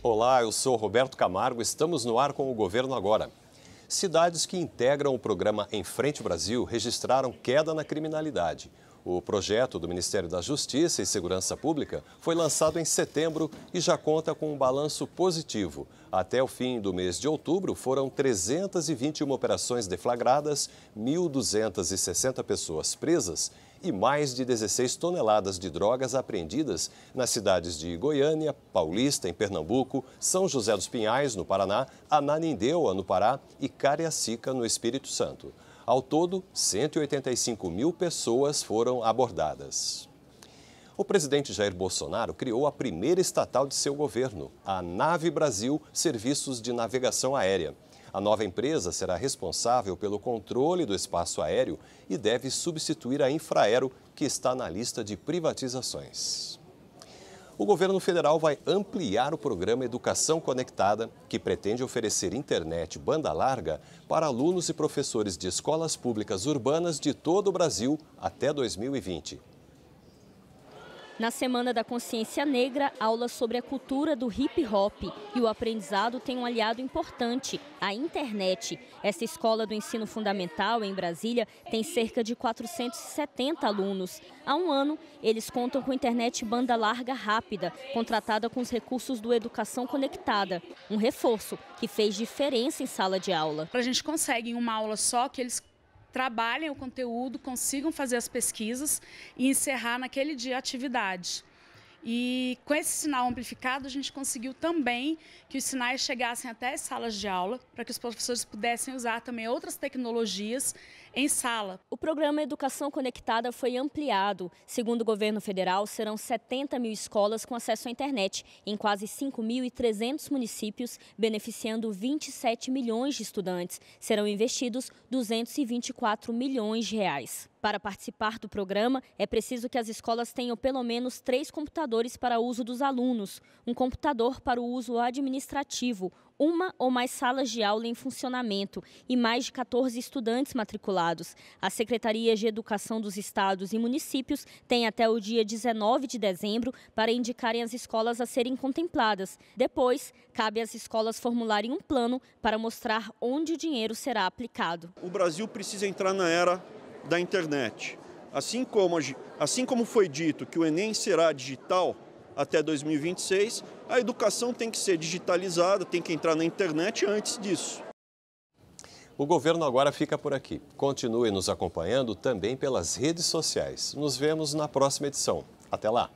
Olá, eu sou Roberto Camargo. Estamos no ar com o governo agora. Cidades que integram o programa Em Frente Brasil registraram queda na criminalidade. O projeto do Ministério da Justiça e Segurança Pública foi lançado em setembro e já conta com um balanço positivo. Até o fim do mês de outubro, foram 321 operações deflagradas, 1.260 pessoas presas e mais de 16 toneladas de drogas apreendidas nas cidades de Goiânia, Paulista, em Pernambuco, São José dos Pinhais, no Paraná, Ananindeua, no Pará e Cariacica, no Espírito Santo. Ao todo, 185 mil pessoas foram abordadas. O presidente Jair Bolsonaro criou a primeira estatal de seu governo, a Nave Brasil Serviços de Navegação Aérea. A nova empresa será responsável pelo controle do espaço aéreo e deve substituir a Infraero, que está na lista de privatizações. O governo federal vai ampliar o programa Educação Conectada, que pretende oferecer internet banda larga para alunos e professores de escolas públicas urbanas de todo o Brasil até 2020. Na Semana da Consciência Negra, aulas sobre a cultura do hip hop e o aprendizado tem um aliado importante, a internet. Essa escola do ensino fundamental em Brasília tem cerca de 470 alunos. Há um ano, eles contam com internet banda larga rápida, contratada com os recursos do Educação Conectada. Um reforço que fez diferença em sala de aula. A gente consegue em uma aula só que eles trabalhem o conteúdo, consigam fazer as pesquisas e encerrar naquele dia a atividade. E com esse sinal amplificado, a gente conseguiu também que os sinais chegassem até as salas de aula, para que os professores pudessem usar também outras tecnologias em sala. O programa Educação Conectada foi ampliado. Segundo o governo federal, serão 70 mil escolas com acesso à internet em quase 5.300 municípios, beneficiando 27 milhões de estudantes. Serão investidos 224 milhões de reais. Para participar do programa, é preciso que as escolas tenham pelo menos três computadores para uso dos alunos, um computador para o uso administrativo, uma ou mais salas de aula em funcionamento e mais de 14 estudantes matriculados. As secretarias de Educação dos Estados e Municípios têm até o dia 19 de dezembro para indicarem as escolas a serem contempladas. Depois, cabe às escolas formularem um plano para mostrar onde o dinheiro será aplicado. O Brasil precisa entrar na era da internet. Assim como, assim como foi dito que o Enem será digital, até 2026, a educação tem que ser digitalizada, tem que entrar na internet antes disso. O governo agora fica por aqui. Continue nos acompanhando também pelas redes sociais. Nos vemos na próxima edição. Até lá!